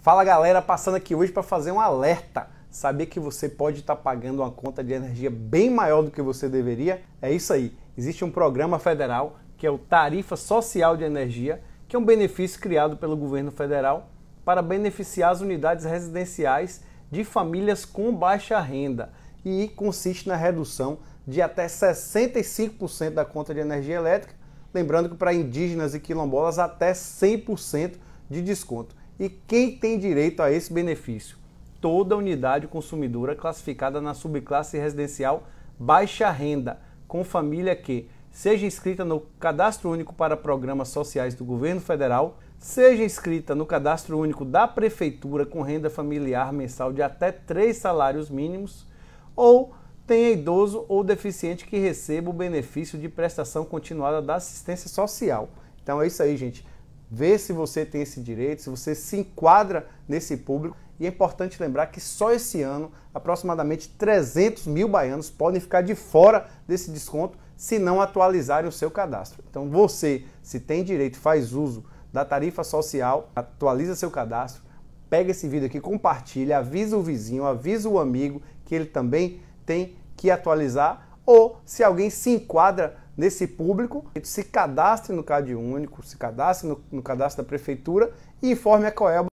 Fala galera, passando aqui hoje para fazer um alerta. Saber que você pode estar tá pagando uma conta de energia bem maior do que você deveria? É isso aí. Existe um programa federal que é o Tarifa Social de Energia, que é um benefício criado pelo governo federal para beneficiar as unidades residenciais de famílias com baixa renda e consiste na redução de até 65% da conta de energia elétrica, lembrando que para indígenas e quilombolas até 100% de desconto. E quem tem direito a esse benefício? Toda unidade consumidora classificada na subclasse residencial baixa renda, com família que seja inscrita no Cadastro Único para Programas Sociais do Governo Federal, seja inscrita no Cadastro Único da Prefeitura com renda familiar mensal de até três salários mínimos, ou tenha idoso ou deficiente que receba o benefício de prestação continuada da assistência social. Então é isso aí, gente ver se você tem esse direito, se você se enquadra nesse público. E é importante lembrar que só esse ano, aproximadamente 300 mil baianos podem ficar de fora desse desconto se não atualizarem o seu cadastro. Então você, se tem direito, faz uso da tarifa social, atualiza seu cadastro, pega esse vídeo aqui, compartilha, avisa o vizinho, avisa o amigo que ele também tem que atualizar ou se alguém se enquadra nesse público, se cadastre no CadÚnico, se cadastre no, no cadastro da prefeitura e informe a Coelba